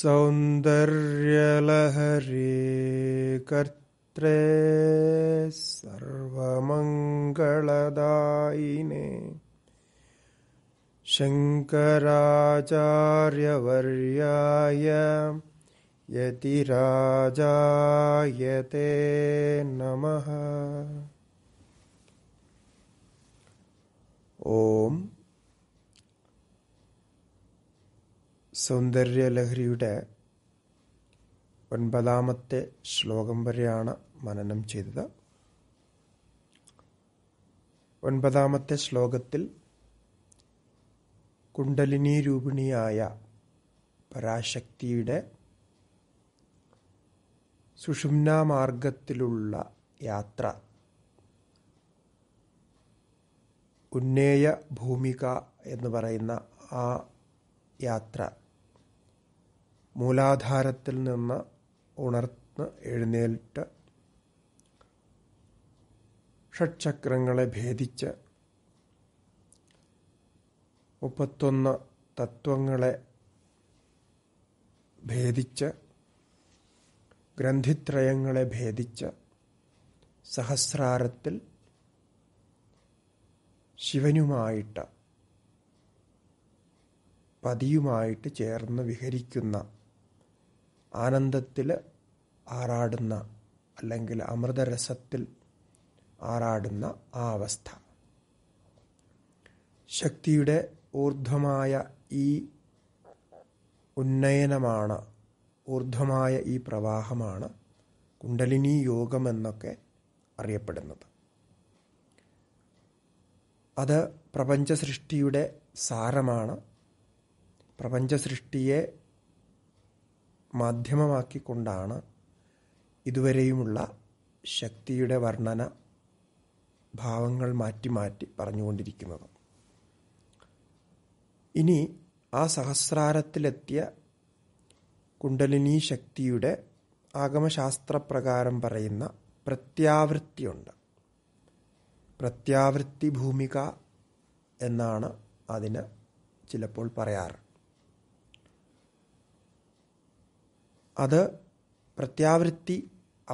सौन्दर्यलहरे कर्त्रे सर्वमङ्गलदायिने शङ्कराचार्यवर्याय यतिराजायते नमः ॐ സൗന്ദര്യലഹരിയുടെ ഒൻപതാമത്തെ ശ്ലോകം വരെയാണ് മനനം ചെയ്തത് ഒൻപതാമത്തെ ശ്ലോകത്തിൽ കുണ്ടലിനി രൂപിണിയായ പരാശക്തിയുടെ സുഷുമ്നാമാർഗത്തിലുള്ള യാത്ര ഉന്നേയ ഭൂമിക എന്ന് പറയുന്ന ആ യാത്ര മൂലാധാരത്തിൽ നിന്ന് ഉണർന്ന് എഴുന്നേറ്റ് ഷഡ്ചക്രങ്ങളെ ഭേദിച്ച് മുപ്പത്തൊന്ന് തത്വങ്ങളെ ഭേദിച്ച് ഗ്രന്ഥിത്രയങ്ങളെ ഭേദിച്ച് സഹസ്രാരത്തിൽ ശിവനുമായിട്ട് പതിയുമായിട്ട് ചേർന്ന് വിഹരിക്കുന്ന ആനന്ദത്തിൽ ആറാടുന്ന അല്ലെങ്കിൽ അമൃതരസത്തിൽ ആറാടുന്ന ആ അവസ്ഥ ശക്തിയുടെ ഊർധ്വമായ ഈ ഉന്നയനമാണ് ഊർധ്വമായ ഈ പ്രവാഹമാണ് കുണ്ടലിനി യോഗം എന്നൊക്കെ അറിയപ്പെടുന്നത് അത് പ്രപഞ്ചസൃഷ്ടിയുടെ സാരമാണ് പ്രപഞ്ചസൃഷ്ടിയെ മാധ്യമമാക്കിക്കൊണ്ടാണ് ഇതുവരെയുമുള്ള ശക്തിയുടെ വർണ്ണന ഭാവങ്ങൾ മാറ്റി മാറ്റി പറഞ്ഞുകൊണ്ടിരിക്കുന്നത് ഇനി ആ സഹസ്രാരത്തിലെത്തിയ കുണ്ടലിനി ശക്തിയുടെ ആഗമശാസ്ത്രപ്രകാരം പറയുന്ന പ്രത്യാവൃത്തിയുണ്ട് പ്രത്യാവൃത്തി ഭൂമിക എന്നാണ് അതിന് ചിലപ്പോൾ പറയാറ് അത് പ്രത്യാവൃത്തി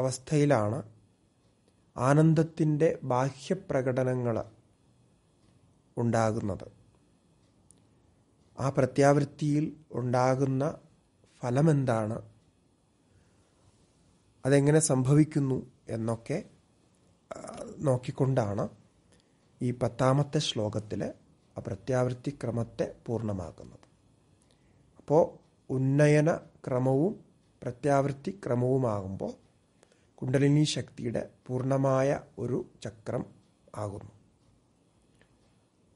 അവസ്ഥയിലാണ് ആനന്ദത്തിൻ്റെ ബാഹ്യപ്രകടനങ്ങൾ ഉണ്ടാകുന്നത് ആ പ്രത്യാവൃത്തിയിൽ ഉണ്ടാകുന്ന ഫലമെന്താണ് അതെങ്ങനെ സംഭവിക്കുന്നു എന്നൊക്കെ നോക്കിക്കൊണ്ടാണ് ഈ പത്താമത്തെ ശ്ലോകത്തിൽ ആ പ്രത്യാവൃത്തി ക്രമത്തെ പൂർണ്ണമാക്കുന്നത് അപ്പോൾ ഉന്നയന ക്രമവും പ്രത്യാവൃത്തി ക്രമവുമാകുമ്പോൾ കുണ്ടലിനി ശക്തിയുടെ പൂർണ്ണമായ ഒരു ചക്രം ആകുന്നു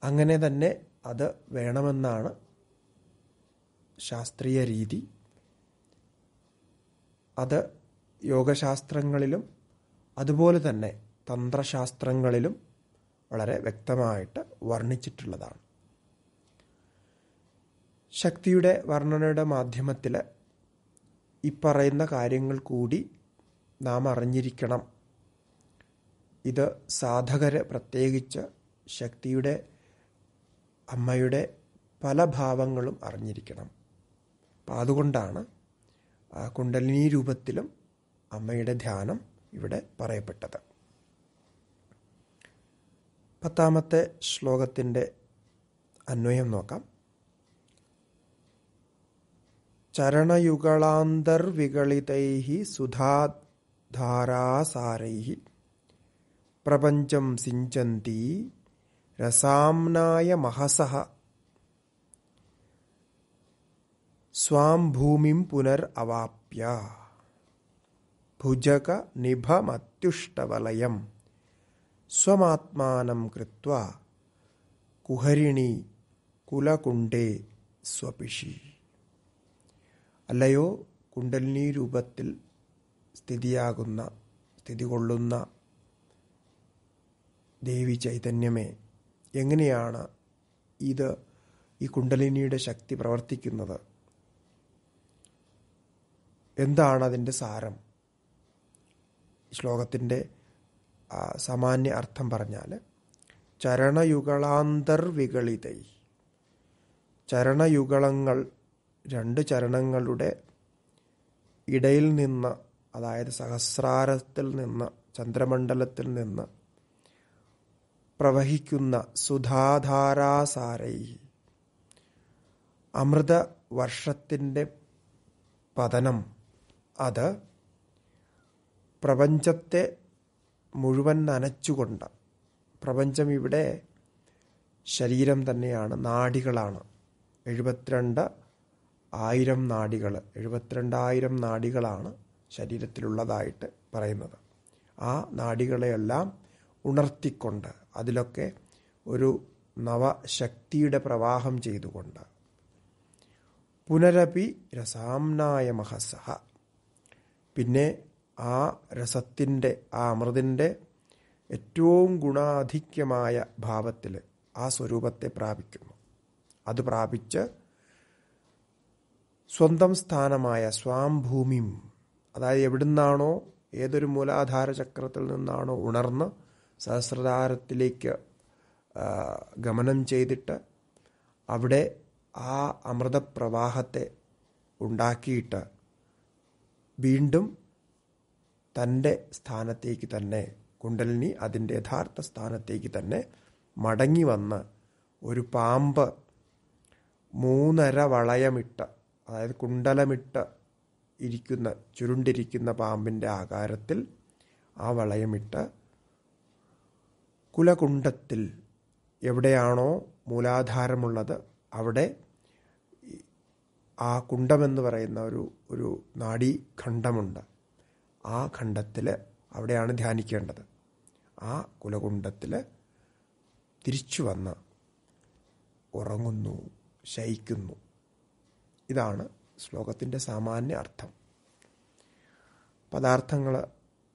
അങ്ങനെ തന്നെ അത് വേണമെന്നാണ് ശാസ്ത്രീയ രീതി അത് യോഗശാസ്ത്രങ്ങളിലും അതുപോലെ തന്നെ തന്ത്രശാസ്ത്രങ്ങളിലും വളരെ വ്യക്തമായിട്ട് വർണ്ണിച്ചിട്ടുള്ളതാണ് ശക്തിയുടെ വർണ്ണനയുടെ മാധ്യമത്തിൽ ഈ പറയുന്ന കാര്യങ്ങൾ കൂടി നാം അറിഞ്ഞിരിക്കണം ഇത് സാധകരെ പ്രത്യേകിച്ച് ശക്തിയുടെ അമ്മയുടെ പല ഭാവങ്ങളും അറിഞ്ഞിരിക്കണം അപ്പം അതുകൊണ്ടാണ് കുണ്ടലിനി രൂപത്തിലും അമ്മയുടെ ധ്യാനം ഇവിടെ പറയപ്പെട്ടത് പത്താമത്തെ ശ്ലോകത്തിൻ്റെ അന്വയം നോക്കാം चरणयुगलान्तर्विगलितैः सुधाधारासारैः प्रपञ्चं सिञ्चन्ती रसाम्नाय महसः स्वां भूमिं पुनरवाप्य भुजकनिभमत्युष्टवलयं स्वमात्मानं कृत्वा कुहरिणी कुलकुण्डे स्वपिशी അല്ലയോ കുണ്ടലിനി രൂപത്തിൽ സ്ഥിതിയാകുന്ന കൊള്ളുന്ന ദേവി ചൈതന്യമേ എങ്ങനെയാണ് ഇത് ഈ കുണ്ടലിനിയുടെ ശക്തി പ്രവർത്തിക്കുന്നത് എന്താണ് അതിൻ്റെ സാരം ശ്ലോകത്തിൻ്റെ സാമാന്യ അർത്ഥം പറഞ്ഞാൽ ചരണയുഗളാന്തർവികളിതൈ ചരണയുഗളങ്ങൾ രണ്ട് ചരണങ്ങളുടെ ഇടയിൽ നിന്ന് അതായത് സഹസ്രാരത്തിൽ നിന്ന് ചന്ദ്രമണ്ഡലത്തിൽ നിന്ന് പ്രവഹിക്കുന്ന സുധാധാരാസാരൈ അമൃത വർഷത്തിൻ്റെ പതനം അത് പ്രപഞ്ചത്തെ മുഴുവൻ നനച്ചുകൊണ്ട് പ്രപഞ്ചം ഇവിടെ ശരീരം തന്നെയാണ് നാടികളാണ് എഴുപത്തിരണ്ട് ആയിരം നാടികൾ എഴുപത്തിരണ്ടായിരം നാടികളാണ് ശരീരത്തിലുള്ളതായിട്ട് പറയുന്നത് ആ നാടികളെയെല്ലാം ഉണർത്തിക്കൊണ്ട് അതിലൊക്കെ ഒരു നവശക്തിയുടെ പ്രവാഹം ചെയ്തുകൊണ്ട് പുനരപി രസാംനായ മഹസഹ പിന്നെ ആ രസത്തിൻ്റെ ആ അമൃതിൻ്റെ ഏറ്റവും ഗുണാധിക്യമായ ഭാവത്തിൽ ആ സ്വരൂപത്തെ പ്രാപിക്കുന്നു അത് പ്രാപിച്ച് സ്വന്തം സ്ഥാനമായ സ്വാംഭൂമിം അതായത് എവിടുന്നാണോ ഏതൊരു മൂലാധാര ചക്രത്തിൽ നിന്നാണോ ഉണർന്ന് സഹസ്രധാരത്തിലേക്ക് ഗമനം ചെയ്തിട്ട് അവിടെ ആ അമൃതപ്രവാഹത്തെ ഉണ്ടാക്കിയിട്ട് വീണ്ടും തൻ്റെ സ്ഥാനത്തേക്ക് തന്നെ കുണ്ടലിനി അതിൻ്റെ യഥാർത്ഥ സ്ഥാനത്തേക്ക് തന്നെ മടങ്ങി വന്ന് ഒരു പാമ്പ് മൂന്നര വളയമിട്ട് അതായത് കുണ്ടലമിട്ട ഇരിക്കുന്ന ചുരുണ്ടിരിക്കുന്ന പാമ്പിൻ്റെ ആകാരത്തിൽ ആ വളയമിട്ട കുലകുണ്ടത്തിൽ എവിടെയാണോ മൂലാധാരമുള്ളത് അവിടെ ആ കുണ്ടമെന്ന് പറയുന്ന ഒരു ഒരു നാഡീഖണ്ഡമുണ്ട് ഖണ്ഡമുണ്ട് ആ ഖണ്ഡത്തിൽ അവിടെയാണ് ധ്യാനിക്കേണ്ടത് ആ കുലകുണ്ടത്തിൽ തിരിച്ചു വന്ന് ഉറങ്ങുന്നു ശയിക്കുന്നു ഇതാണ് ശ്ലോകത്തിൻ്റെ സാമാന്യ അർത്ഥം പദാർത്ഥങ്ങൾ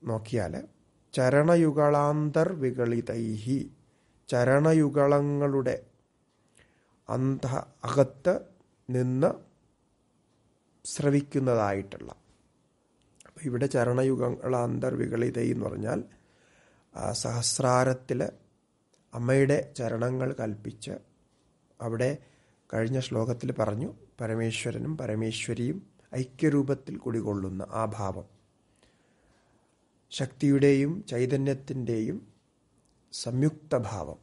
നോക്കിയാൽ ചരണയുഗളാന്തർ വികളിതൈഹി ചരണയുഗളങ്ങളുടെ അന്ത അകത്ത് നിന്ന് ശ്രവിക്കുന്നതായിട്ടുള്ള അപ്പോൾ ഇവിടെ ചരണയുഗങ്ങളാന്തർ വികളിതൈ എന്ന് പറഞ്ഞാൽ സഹസ്രാരത്തിൽ അമ്മയുടെ ചരണങ്ങൾ കൽപ്പിച്ച് അവിടെ കഴിഞ്ഞ ശ്ലോകത്തിൽ പറഞ്ഞു പരമേശ്വരനും പരമേശ്വരിയും ഐക്യരൂപത്തിൽ കുടികൊള്ളുന്ന ആ ഭാവം ശക്തിയുടെയും ചൈതന്യത്തിൻ്റെയും സംയുക്തഭാവം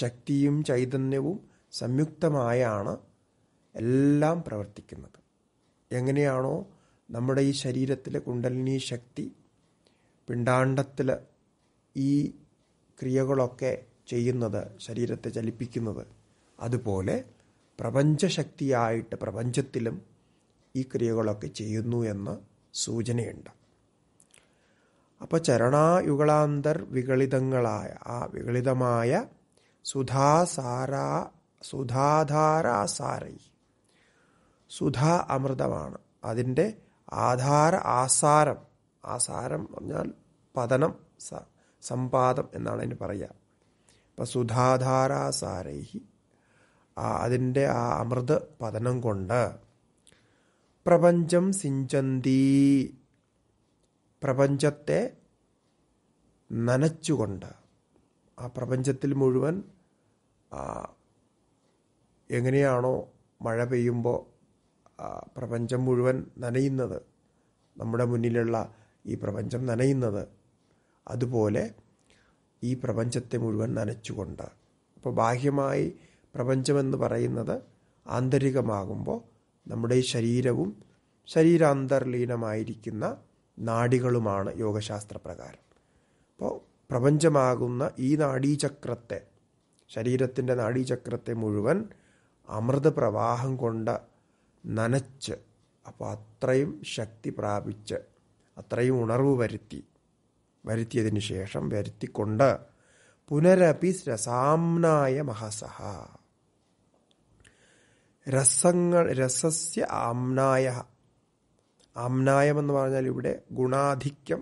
ശക്തിയും ചൈതന്യവും സംയുക്തമായാണ് എല്ലാം പ്രവർത്തിക്കുന്നത് എങ്ങനെയാണോ നമ്മുടെ ഈ ശരീരത്തിലെ കുണ്ടലിനി ശക്തി പിണ്ടാണ്ടത്തിൽ ഈ ക്രിയകളൊക്കെ ചെയ്യുന്നത് ശരീരത്തെ ചലിപ്പിക്കുന്നത് അതുപോലെ പ്രപഞ്ചശക്തിയായിട്ട് പ്രപഞ്ചത്തിലും ഈ ക്രിയകളൊക്കെ ചെയ്യുന്നു എന്ന സൂചനയുണ്ട് അപ്പോൾ ചരണായുഗളാന്തർ വികളിതങ്ങളായ ആ വികളിതമായ സുധാസാരാ സുധാധാരാസാരൈ സുധാ അമൃതമാണ് അതിൻ്റെ ആധാര ആസാരം ആസാരം പറഞ്ഞാൽ പതനം സമ്പാദം എന്നാണ് അതിന് പറയുക അപ്പം സുധാധാരാസാരൈ അതിൻ്റെ ആ അമൃത് പതനം കൊണ്ട് പ്രപഞ്ചം സിഞ്ചന്തി പ്രപഞ്ചത്തെ നനച്ചുകൊണ്ട് ആ പ്രപഞ്ചത്തിൽ മുഴുവൻ എങ്ങനെയാണോ മഴ പെയ്യുമ്പോൾ പ്രപഞ്ചം മുഴുവൻ നനയുന്നത് നമ്മുടെ മുന്നിലുള്ള ഈ പ്രപഞ്ചം നനയുന്നത് അതുപോലെ ഈ പ്രപഞ്ചത്തെ മുഴുവൻ നനച്ചുകൊണ്ട് അപ്പോൾ ബാഹ്യമായി പ്രപഞ്ചമെന്ന് പറയുന്നത് ആന്തരികമാകുമ്പോൾ നമ്മുടെ ശരീരവും ശരീരാന്തർലീനമായിരിക്കുന്ന നാഡികളുമാണ് യോഗശാസ്ത്രപ്രകാരം അപ്പോൾ പ്രപഞ്ചമാകുന്ന ഈ നാഡീചക്രത്തെ ശരീരത്തിൻ്റെ നാഡീചക്രത്തെ മുഴുവൻ അമൃത പ്രവാഹം കൊണ്ട് നനച്ച് അപ്പോൾ അത്രയും ശക്തി പ്രാപിച്ച് അത്രയും ഉണർവ് വരുത്തി വരുത്തിയതിന് ശേഷം വരുത്തിക്കൊണ്ട് പുനരപി രസാംനായ മഹസഹ രസങ്ങൾ രസസ്യ ആംനായ ആംനായം എന്ന് പറഞ്ഞാൽ ഇവിടെ ഗുണാധിക്യം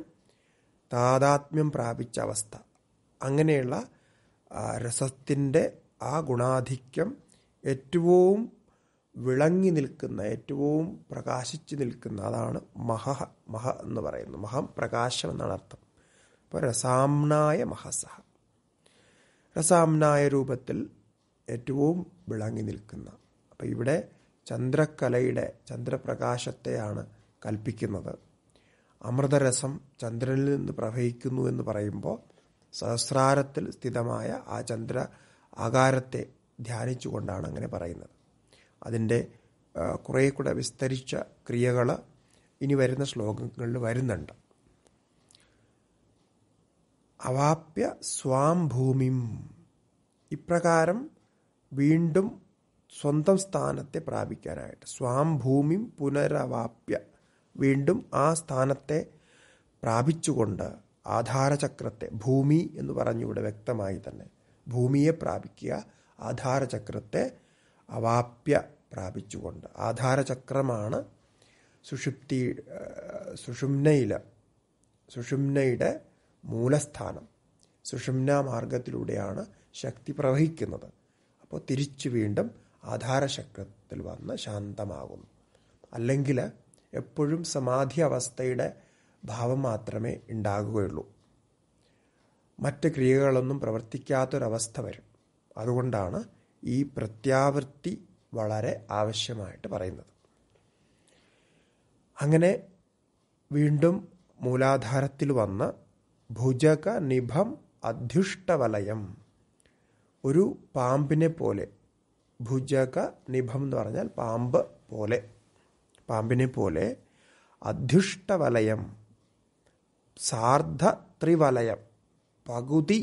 താതാത്മ്യം പ്രാപിച്ച അവസ്ഥ അങ്ങനെയുള്ള രസത്തിൻ്റെ ആ ഗുണാധിക്യം ഏറ്റവും വിളങ്ങി നിൽക്കുന്ന ഏറ്റവും പ്രകാശിച്ച് നിൽക്കുന്ന അതാണ് മഹ മഹ എന്ന് പറയുന്നത് മഹം പ്രകാശം എന്നാണ് അർത്ഥം അപ്പോൾ രസാംനായ മഹസഹ രസാംനായ രൂപത്തിൽ ഏറ്റവും വിളങ്ങി നിൽക്കുന്ന അപ്പം ഇവിടെ ചന്ദ്രക്കലയുടെ ചന്ദ്രപ്രകാശത്തെയാണ് കൽപ്പിക്കുന്നത് അമൃതരസം ചന്ദ്രനിൽ നിന്ന് പ്രവഹിക്കുന്നു എന്ന് പറയുമ്പോൾ സഹസ്രാരത്തിൽ സ്ഥിതമായ ആ ചന്ദ്ര ആകാരത്തെ ധ്യാനിച്ചുകൊണ്ടാണ് അങ്ങനെ പറയുന്നത് അതിൻ്റെ കുറേ കൂടെ വിസ്തരിച്ച ക്രിയകൾ ഇനി വരുന്ന ശ്ലോകങ്ങളിൽ വരുന്നുണ്ട് അവാപ്യ സ്വാം ഭൂമിം ഇപ്രകാരം വീണ്ടും സ്വന്തം സ്ഥാനത്തെ പ്രാപിക്കാനായിട്ട് ഭൂമി പുനരവാപ്യ വീണ്ടും ആ സ്ഥാനത്തെ പ്രാപിച്ചുകൊണ്ട് ആധാരചക്രത്തെ ഭൂമി എന്ന് പറഞ്ഞിവിടെ വ്യക്തമായി തന്നെ ഭൂമിയെ പ്രാപിക്കുക ആധാരചക്രത്തെ അവാപ്യ പ്രാപിച്ചുകൊണ്ട് ആധാരചക്രമാണ് സുഷുപ്തി സുഷുമ്നയിൽ സുഷുമ്നയുടെ മൂലസ്ഥാനം സുഷുമ്ന മാർഗത്തിലൂടെയാണ് ശക്തി പ്രവഹിക്കുന്നത് അപ്പോൾ തിരിച്ചു വീണ്ടും ആധാരശക്രത്തിൽ വന്ന് ശാന്തമാകുന്നു അല്ലെങ്കിൽ എപ്പോഴും സമാധി അവസ്ഥയുടെ ഭാവം മാത്രമേ ഉണ്ടാകുകയുള്ളൂ മറ്റ് ക്രിയകളൊന്നും പ്രവർത്തിക്കാത്തൊരവസ്ഥ വരും അതുകൊണ്ടാണ് ഈ പ്രത്യാവൃത്തി വളരെ ആവശ്യമായിട്ട് പറയുന്നത് അങ്ങനെ വീണ്ടും മൂലാധാരത്തിൽ വന്ന ഭുജക നിഭം അധ്യുഷ്ടവലയം ഒരു പാമ്പിനെ പോലെ ഭുജക നിഭം എന്ന് പറഞ്ഞാൽ പാമ്പ് പോലെ പാമ്പിനെ പോലെ അധിഷ്ടവലയം സാർദ്ധ ത്രിവലയം പകുതി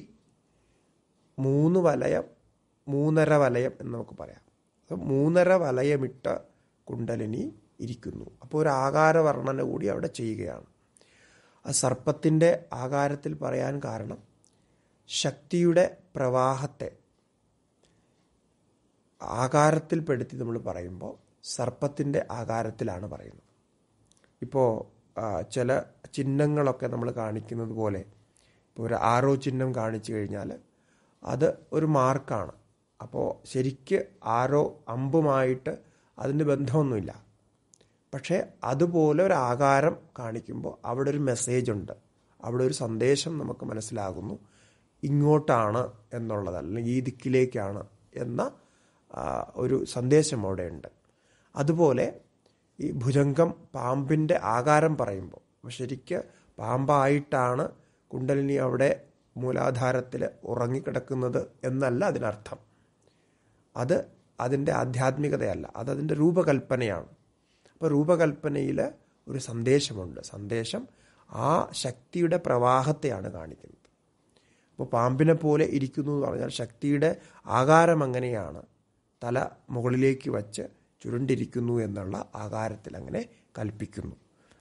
മൂന്ന് വലയം മൂന്നര വലയം എന്ന് നമുക്ക് പറയാം മൂന്നര വലയമിട്ട കുണ്ടലിനി ഇരിക്കുന്നു അപ്പോൾ ഒരു ആകാര വർണ്ണന കൂടി അവിടെ ചെയ്യുകയാണ് ആ സർപ്പത്തിൻ്റെ ആകാരത്തിൽ പറയാൻ കാരണം ശക്തിയുടെ പ്രവാഹത്തെ ആകാരത്തിൽപ്പെടുത്തി നമ്മൾ പറയുമ്പോൾ സർപ്പത്തിൻ്റെ ആകാരത്തിലാണ് പറയുന്നത് ഇപ്പോൾ ചില ചിഹ്നങ്ങളൊക്കെ നമ്മൾ കാണിക്കുന്നത് പോലെ ഇപ്പോൾ ഒരു ആരോ ചിഹ്നം കാണിച്ചു കഴിഞ്ഞാൽ അത് ഒരു മാർക്കാണ് അപ്പോൾ ശരിക്ക് ആരോ അമ്പുമായിട്ട് അതിന് ബന്ധമൊന്നുമില്ല പക്ഷേ അതുപോലെ ഒരു ആകാരം കാണിക്കുമ്പോൾ അവിടെ ഒരു മെസ്സേജ് ഉണ്ട് അവിടെ ഒരു സന്ദേശം നമുക്ക് മനസ്സിലാകുന്നു ഇങ്ങോട്ടാണ് എന്നുള്ളത് അല്ലെങ്കിൽ ഈ ദിക്കിലേക്കാണ് എന്ന ഒരു സന്ദേശം അവിടെയുണ്ട് അതുപോലെ ഈ ഭുജംഗം പാമ്പിൻ്റെ ആകാരം പറയുമ്പോൾ ശരിക്ക് പാമ്പായിട്ടാണ് കുണ്ടലിനി അവിടെ മൂലാധാരത്തിൽ ഉറങ്ങിക്കിടക്കുന്നത് എന്നല്ല അതിനർത്ഥം അത് അതിൻ്റെ ആധ്യാത്മികതയല്ല അത് അതിൻ്റെ രൂപകൽപ്പനയാണ് അപ്പോൾ രൂപകൽപ്പനയിൽ ഒരു സന്ദേശമുണ്ട് സന്ദേശം ആ ശക്തിയുടെ പ്രവാഹത്തെയാണ് കാണിക്കുന്നത് അപ്പോൾ പാമ്പിനെ പോലെ ഇരിക്കുന്നു എന്ന് പറഞ്ഞാൽ ശക്തിയുടെ ആകാരം അങ്ങനെയാണ് തല മുകളിലേക്ക് വച്ച് ചുരുണ്ടിരിക്കുന്നു എന്നുള്ള ആകാരത്തിൽ അങ്ങനെ കൽപ്പിക്കുന്നു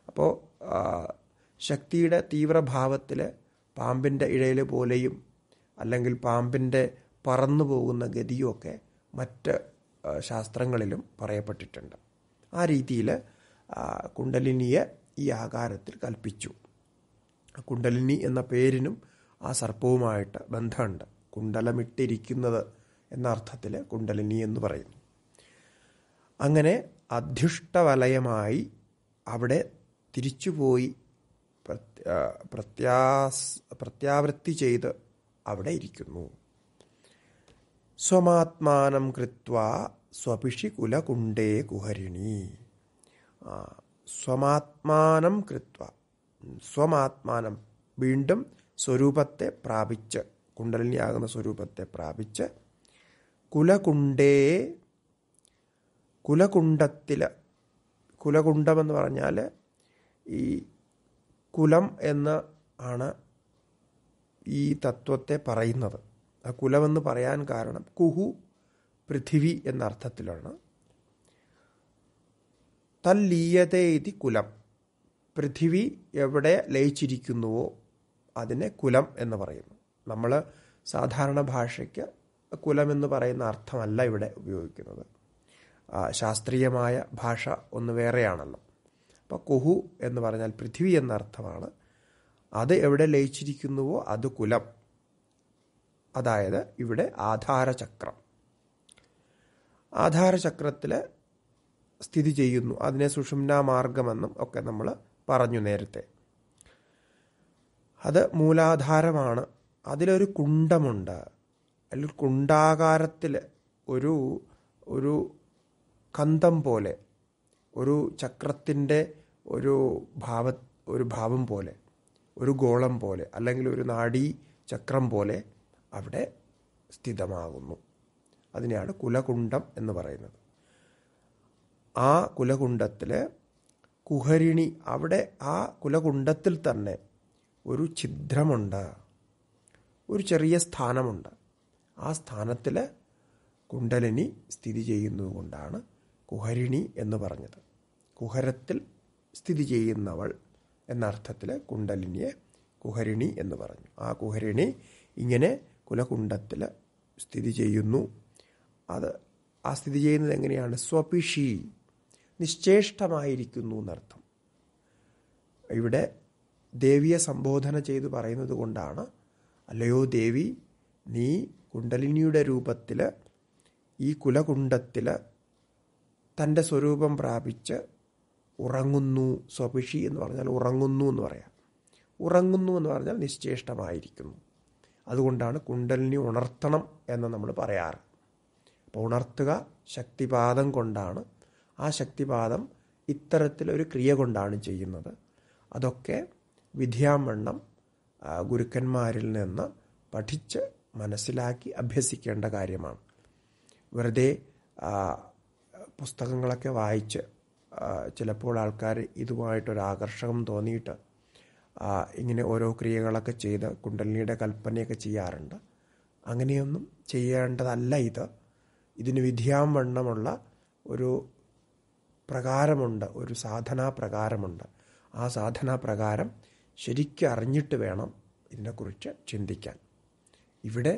അപ്പോൾ ശക്തിയുടെ തീവ്രഭാവത്തിൽ പാമ്പിൻ്റെ ഇഴയിൽ പോലെയും അല്ലെങ്കിൽ പാമ്പിൻ്റെ പറന്നു പോകുന്ന ഗതിയുമൊക്കെ മറ്റ് ശാസ്ത്രങ്ങളിലും പറയപ്പെട്ടിട്ടുണ്ട് ആ രീതിയിൽ കുണ്ടലിനിയെ ഈ ആകാരത്തിൽ കൽപ്പിച്ചു കുണ്ടലിനി എന്ന പേരിനും ആ സർപ്പവുമായിട്ട് ബന്ധമുണ്ട് കുണ്ടലമിട്ടിരിക്കുന്നത് എന്ന അർത്ഥത്തിൽ കുണ്ടലിനി എന്ന് പറയുന്നു അങ്ങനെ അധിഷ്ഠവലയമായി അവിടെ തിരിച്ചുപോയി പ്രത്യാസ് പ്രത്യാവൃത്തി ചെയ്ത് അവിടെ ഇരിക്കുന്നു സ്വമാത്മാനം കൃത്വ സ്വപിഷി കുലകുണ്ടേ കുഹരിണി സ്വമാത്മാനം കൃത്വ സ്വമാത്മാനം വീണ്ടും സ്വരൂപത്തെ പ്രാപിച്ച് കുണ്ടലിനിയാകുന്ന സ്വരൂപത്തെ പ്രാപിച്ച് കുലകുണ്ടേ കുലകുണ്ടത്തിൽ കുലകുണ്ടമെന്ന് പറഞ്ഞാൽ ഈ കുലം എന്ന് ആണ് ഈ തത്വത്തെ പറയുന്നത് ആ കുലമെന്ന് പറയാൻ കാരണം കുഹു പൃഥിവി എന്ന അർത്ഥത്തിലാണ് തല്ലീയതേ ഇതി കുലം പൃഥിവി എവിടെ ലയിച്ചിരിക്കുന്നുവോ അതിനെ കുലം എന്ന് പറയുന്നു നമ്മൾ സാധാരണ ഭാഷയ്ക്ക് കുലമെന്ന് പറയുന്ന അർത്ഥമല്ല ഇവിടെ ഉപയോഗിക്കുന്നത് ശാസ്ത്രീയമായ ഭാഷ ഒന്ന് വേറെയാണല്ലോ അപ്പോൾ കുഹു എന്ന് പറഞ്ഞാൽ പൃഥ്വി എന്ന അർത്ഥമാണ് അത് എവിടെ ലയിച്ചിരിക്കുന്നുവോ അത് കുലം അതായത് ഇവിടെ ആധാരചക്രം ആധാരചക്രത്തിൽ സ്ഥിതി ചെയ്യുന്നു അതിനെ സുഷുമ്നാ മാർഗമെന്നും ഒക്കെ നമ്മൾ പറഞ്ഞു നേരത്തെ അത് മൂലാധാരമാണ് അതിലൊരു കുണ്ടമുണ്ട് അല്ലെങ്കിൽ കുണ്ടാകാരത്തിൽ ഒരു ഒരു കന്തം പോലെ ഒരു ചക്രത്തിൻ്റെ ഒരു ഭാവ ഒരു ഭാവം പോലെ ഒരു ഗോളം പോലെ അല്ലെങ്കിൽ ഒരു നാഡീ ചക്രം പോലെ അവിടെ സ്ഥിതമാകുന്നു അതിനെയാണ് കുലകുണ്ടം എന്ന് പറയുന്നത് ആ കുലകുണ്ടത്തിൽ കുഹരിണി അവിടെ ആ കുലകുണ്ടത്തിൽ തന്നെ ഒരു ഛിദ്രമുണ്ട് ഒരു ചെറിയ സ്ഥാനമുണ്ട് ആ സ്ഥാനത്തിൽ കുണ്ടലിനി സ്ഥിതി ചെയ്യുന്നതുകൊണ്ടാണ് കുഹരിണി എന്ന് പറഞ്ഞത് കുഹരത്തിൽ സ്ഥിതി ചെയ്യുന്നവൾ എന്ന അർത്ഥത്തിൽ കുണ്ടലിനിയെ കുഹരിണി എന്ന് പറഞ്ഞു ആ കുഹരിണി ഇങ്ങനെ കുലകുണ്ടത്തിൽ സ്ഥിതി ചെയ്യുന്നു അത് ആ സ്ഥിതി ചെയ്യുന്നത് എങ്ങനെയാണ് സ്വപിഷി നിശ്ചേഷ്ടമായിരിക്കുന്നു എന്നർത്ഥം ഇവിടെ ദേവിയെ സംബോധന ചെയ്ത് പറയുന്നത് കൊണ്ടാണ് അല്ലയോ ദേവി നീ കുണ്ടലിനിയുടെ രൂപത്തിൽ ഈ കുലകുണ്ടത്തിൽ തൻ്റെ സ്വരൂപം പ്രാപിച്ച് ഉറങ്ങുന്നു സ്വപിഷി എന്ന് പറഞ്ഞാൽ ഉറങ്ങുന്നു എന്ന് പറയാം ഉറങ്ങുന്നു എന്ന് പറഞ്ഞാൽ നിശ്ചേഷ്ടമായിരിക്കുന്നു അതുകൊണ്ടാണ് കുണ്ടലിനി ഉണർത്തണം എന്ന് നമ്മൾ പറയാറ് അപ്പോൾ ഉണർത്തുക ശക്തിപാദം കൊണ്ടാണ് ആ ശക്തിപാദം ഇത്തരത്തിലൊരു ക്രിയ കൊണ്ടാണ് ചെയ്യുന്നത് അതൊക്കെ വിധിയാമണ്ണം ഗുരുക്കന്മാരിൽ നിന്ന് പഠിച്ച് മനസ്സിലാക്കി അഭ്യസിക്കേണ്ട കാര്യമാണ് വെറുതെ പുസ്തകങ്ങളൊക്കെ വായിച്ച് ചിലപ്പോൾ ആൾക്കാർ ഇതുമായിട്ടൊരു ആകർഷകം തോന്നിയിട്ട് ഇങ്ങനെ ഓരോ ക്രിയകളൊക്കെ ചെയ്ത് കുണ്ടലിനിയുടെ കൽപ്പനയൊക്കെ ചെയ്യാറുണ്ട് അങ്ങനെയൊന്നും ചെയ്യേണ്ടതല്ല ഇത് ഇതിന് വിധിയാം വണ്ണമുള്ള ഒരു പ്രകാരമുണ്ട് ഒരു സാധനാ പ്രകാരമുണ്ട് ആ സാധനാ പ്രകാരം ശരിക്കും അറിഞ്ഞിട്ട് വേണം ഇതിനെക്കുറിച്ച് ചിന്തിക്കാൻ ഇവിടെ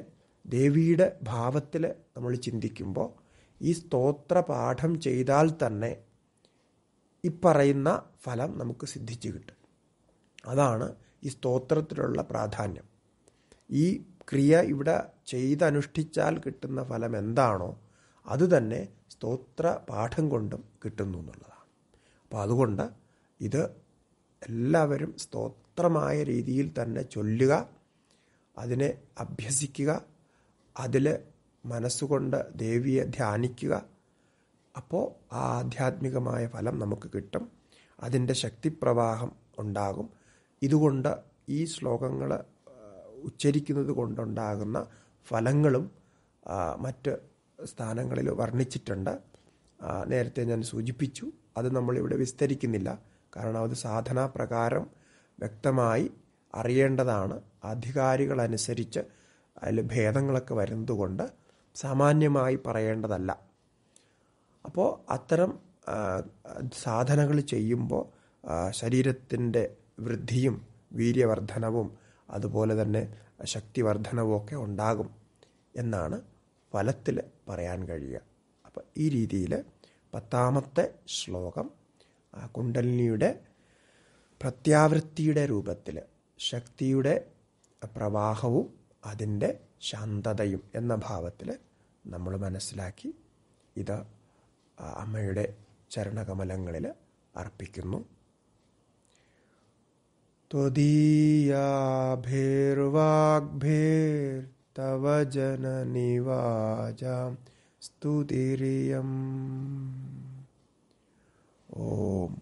ദേവിയുടെ ഭാവത്തിൽ നമ്മൾ ചിന്തിക്കുമ്പോൾ ഈ സ്തോത്ര പാഠം ചെയ്താൽ തന്നെ ഇപ്പറയുന്ന ഫലം നമുക്ക് സിദ്ധിച്ചു കിട്ടും അതാണ് ഈ സ്തോത്രത്തിലുള്ള പ്രാധാന്യം ഈ ക്രിയ ഇവിടെ ചെയ്തനുഷ്ഠിച്ചാൽ കിട്ടുന്ന ഫലം എന്താണോ അതുതന്നെ സ്തോത്ര പാഠം കൊണ്ടും കിട്ടുന്നു എന്നുള്ളതാണ് അപ്പോൾ അതുകൊണ്ട് ഇത് എല്ലാവരും സ്തോത്രമായ രീതിയിൽ തന്നെ ചൊല്ലുക അതിനെ അഭ്യസിക്കുക അതിൽ മനസ്സുകൊണ്ട് ദേവിയെ ധ്യാനിക്കുക അപ്പോൾ ആ ആധ്യാത്മികമായ ഫലം നമുക്ക് കിട്ടും അതിൻ്റെ ശക്തിപ്രവാഹം ഉണ്ടാകും ഇതുകൊണ്ട് ഈ ശ്ലോകങ്ങൾ ഉച്ചരിക്കുന്നത് കൊണ്ടുണ്ടാകുന്ന ഫലങ്ങളും മറ്റ് സ്ഥാനങ്ങളിൽ വർണ്ണിച്ചിട്ടുണ്ട് നേരത്തെ ഞാൻ സൂചിപ്പിച്ചു അത് നമ്മളിവിടെ വിസ്തരിക്കുന്നില്ല കാരണം അത് സാധനാപ്രകാരം വ്യക്തമായി അറിയേണ്ടതാണ് അധികാരികളനുസരിച്ച് അതിൽ ഭേദങ്ങളൊക്കെ വരുന്നതുകൊണ്ട് സാമാന്യമായി പറയേണ്ടതല്ല അപ്പോൾ അത്തരം സാധനകൾ ചെയ്യുമ്പോൾ ശരീരത്തിൻ്റെ വൃദ്ധിയും വീര്യവർദ്ധനവും അതുപോലെ തന്നെ ശക്തിവർദ്ധനവും ഒക്കെ ഉണ്ടാകും എന്നാണ് ഫലത്തിൽ പറയാൻ കഴിയുക അപ്പം ഈ രീതിയിൽ പത്താമത്തെ ശ്ലോകം കുണ്ടലിനിയുടെ പ്രത്യാവൃത്തിയുടെ രൂപത്തിൽ ശക്തിയുടെ പ്രവാഹവും അതിൻ്റെ ശാന്തതയും എന്ന ഭാവത്തിൽ നമ്മൾ മനസ്സിലാക്കി ഇത് അമ്മയുടെ ചരണകമലങ്ങളിൽ അർപ്പിക്കുന്നു ത്വദീയാഭിർവാഗ്ഭിർ തവ സ്തുതിരിയം ഓം